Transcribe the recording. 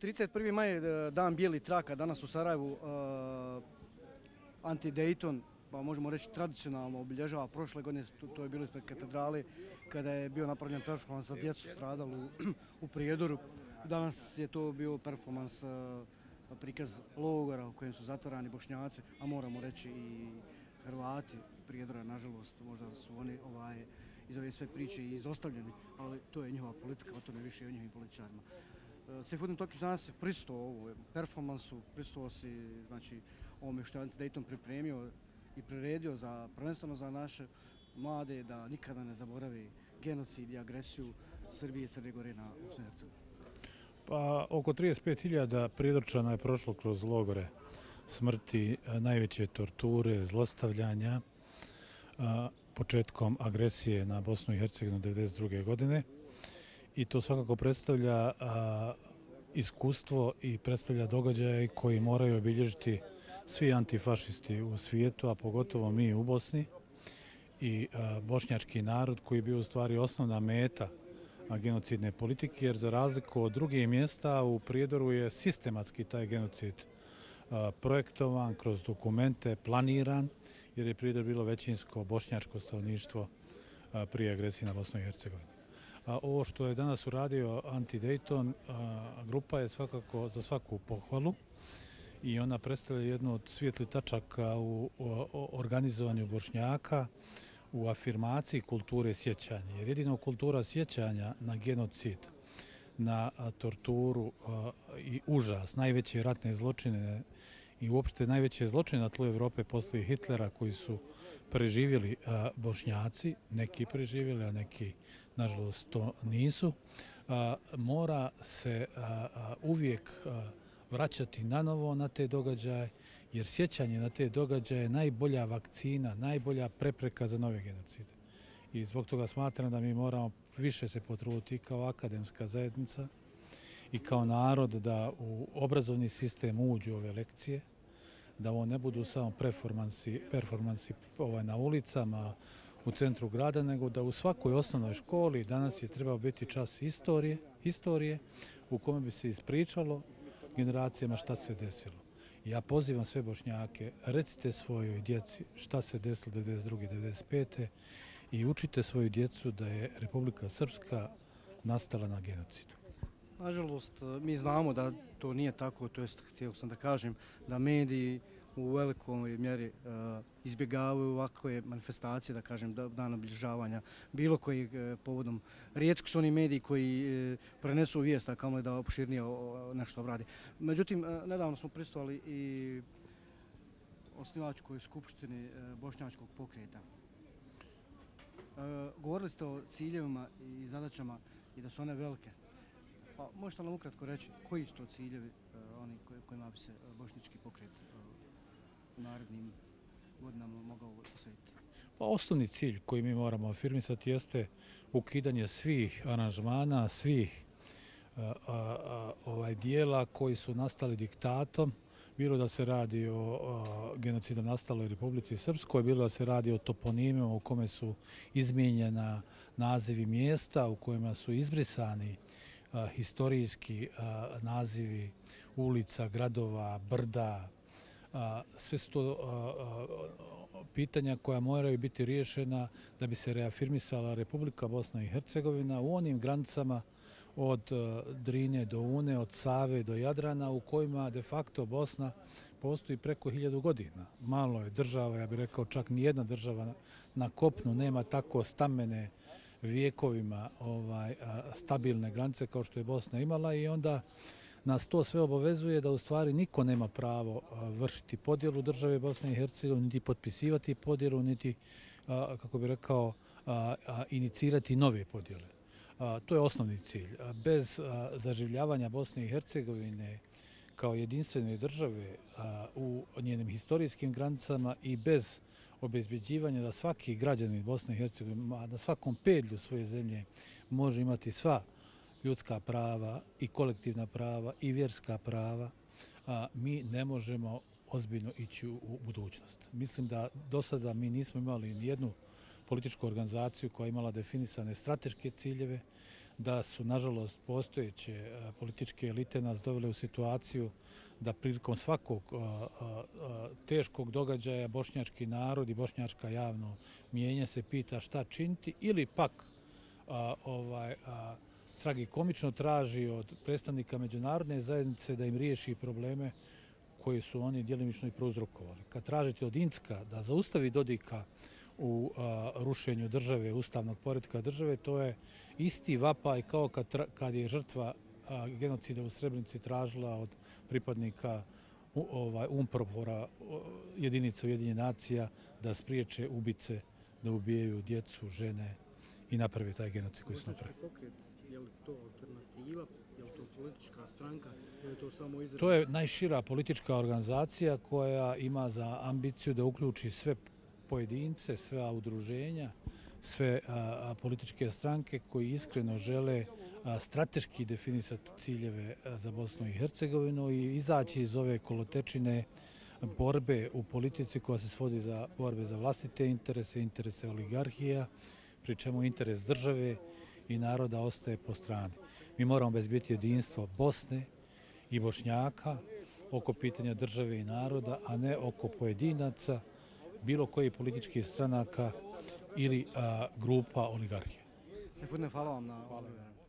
31. maj je e, dan bijeli traka danas u Sarajevu. E, Anti-Dayton, pa možemo reći tradicionalno, obilježava prošle godine, to je bilo ispred katedrale, kada je bio napravljen performans za djecu stradalu u Prijedoru. Danas je to bio performans e, prikaz logora u kojem su zatvarani bošnjaci, a moramo reći i Hrvati Prijedora, nažalost, možda su oni ovaj, iz ove sve priče izostavljeni, ali to je njihova politika, o pa tome više i o njihovim političarima. Eh, Sefudin Tokić danas je pristo ovo performansu, pristo si znači, ovome što je Dayton pripremio i priredio za, prvenstveno za naše mlade da nikada ne zaboravi genocid i agresiju Srbije i Crne Gore na Bosne Pa oko 35.000 pridrčana je prošlo kroz logore smrti, eh, najveće torture, zlostavljanja eh, početkom agresije na Bosnu i Hercegovinu 1992. godine i to svakako predstavlja iskustvo i predstavlja događaje koji moraju obilježiti svi antifašisti u svijetu, a pogotovo mi u Bosni i e, bošnjački narod koji je bio u stvari osnovna meta genocidne politike, jer za razliku od drugih mjesta u Prijedoru je sistematski taj genocid e, projektovan kroz dokumente, planiran, jer je Prijedor bilo većinsko bošnjačko stavništvo e, prije agresije na Bosnu i Hercegovini ovo što je danas uradio Anti-Dayton grupa je svakako za svaku pohvalu i ona predstavlja jednu od svijetli tačaka u organizovanju Bošnjaka u afirmaciji kulture sjećanja. Jer jedino kultura sjećanja na genocid, na torturu i užas, najveće ratne zločine, i uopšte najveće zločine na tlu Evrope posle Hitlera koji su preživjeli bošnjaci, neki preživjeli, a neki nažalost to nisu, mora se uvijek vraćati na novo na te događaje, jer sjećanje na te događaje je najbolja vakcina, najbolja prepreka za nove genocide. I zbog toga smatram da mi moramo više se potruditi kao akademska zajednica, i kao narod da u obrazovni sistem uđu ove lekcije, da ovo ne budu samo performansi, performansi ovaj, na ulicama, u centru grada, nego da u svakoj osnovnoj školi danas je trebao biti čas istorije, istorije u kome bi se ispričalo generacijama šta se desilo. Ja pozivam sve bošnjake, recite svojoj djeci šta se desilo 92. 95. i učite svoju djecu da je Republika Srpska nastala na genocidu. Nažalost, e, mi znamo da to nije tako, to jest htio sam da kažem da mediji u velikoj mjeri e, izbjegavaju ovakve manifestacije, da kažem, dan obilježavanja bilo koji e, povodom. Rijetko su oni mediji koji prenesu vijesta kamo je da opširnije nešto obradi. Međutim, nedavno smo pristovali i osnivačkoj skupštini bošnjačkog pokreta. Govorili ste o ciljevima i zadaćama i da su one velike. Pa možete nam ukratko reći koji su to ciljevi uh, oni kojima bi se e, bošnički pokret e, uh, narodnim godinama mogao posvetiti? Pa osnovni cilj koji mi moramo afirmisati jeste ukidanje svih aranžmana, svih a, a, a, ovaj dijela koji su nastali diktatom, bilo da se radi o, o genocidom nastaloj Republici Srpskoj, bilo da se radi o toponimima u kome su izmijenjena nazivi mjesta u kojima su izbrisani historijski nazivi ulica, gradova, brda, sve su to pitanja koja moraju biti riješena da bi se reafirmisala Republika Bosna i Hercegovina u onim granicama od Drine do Une, od Save do Jadrana u kojima de facto Bosna postoji preko hiljadu godina. Malo je država, ja bih rekao čak nijedna država na kopnu nema tako stamene vijekovima ovaj, stabilne granice kao što je Bosna imala i onda nas to sve obavezuje da u stvari niko nema pravo vršiti podjelu države Bosne i Hercegovine, niti potpisivati podjelu, niti, kako bi rekao, inicirati nove podjele. To je osnovni cilj. Bez zaživljavanja Bosne i Hercegovine kao jedinstvene države u njenim historijskim granicama i bez uh, obezbeđivanja da svaki građan iz Bosne i Hercegovine, na svakom pedlju svoje zemlje, može imati sva ljudska prava i kolektivna prava i vjerska prava, mi ne možemo ozbiljno ići u budućnost. Mislim da do sada mi nismo imali nijednu političku organizaciju koja je imala definisane strateške ciljeve, da su, nažalost, postojeće e, političke elite nas dovele u situaciju da prilikom svakog e, e, teškog događaja bošnjački narod i bošnjačka javno mijenja se pita šta činti ili pak ovaj, tragikomično traži od predstavnika međunarodne zajednice da im riješi probleme koje su oni djelimično i prouzrokovali. Kad tražite od Incka da zaustavi dodika u rušenju države, ustavnog poredka države, to je isti vapaj kao kad je žrtva genocida u Srebrenici tražila od pripadnika ovaj, umpropora jedinica Ujedinje nacija da spriječe ubice, da ubijaju djecu, žene i naprave taj genocid koji su napravili. Je li to alternativa, je li to politička stranka, je li to samo izraz? To je najšira politička organizacija koja ima za ambiciju da uključi sve pojedince, sve udruženja, sve političke stranke koji iskreno žele strateški definisati ciljeve za Bosnu i Hercegovinu i izaći iz ove kolotečine borbe u politici koja se svodi za borbe za vlastite interese, interese oligarhija, pri čemu interes države i naroda ostaje po strani. Mi moramo bezbiti jedinstvo Bosne i Bošnjaka oko pitanja države i naroda, a ne oko pojedinaca, bilo koje političke stranaka ili grupa oligarhije. Sefudne, hvala vam na... Hvala.